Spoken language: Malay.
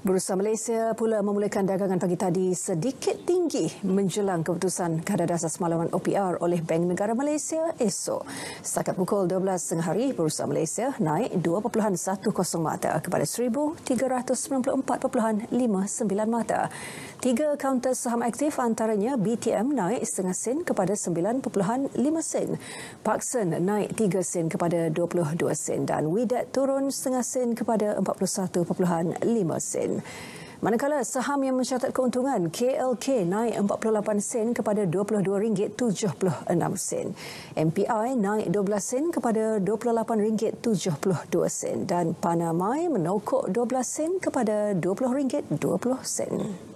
Bursa Malaysia pula memulakan dagangan pagi tadi sedikit tinggi menjelang keputusan kadar dasar semalaman OPR oleh Bank Negara Malaysia esok. Setakat pukul 12.30 hari, Bursa Malaysia naik 2.10 mata kepada 1,394.59 mata. Tiga kaunter saham aktif antaranya BTM naik setengah sen kepada 9.5 sen. Paksen naik 3 sen kepada 22 sen dan Widat turun setengah sen kepada 41.5 sen sen. Manakala saham yang mencatat keuntungan KLK naik 48 sen kepada RM22.76. MPI naik 12 sen kepada RM28.72 dan Panamai menokok 12 sen kepada RM20.20.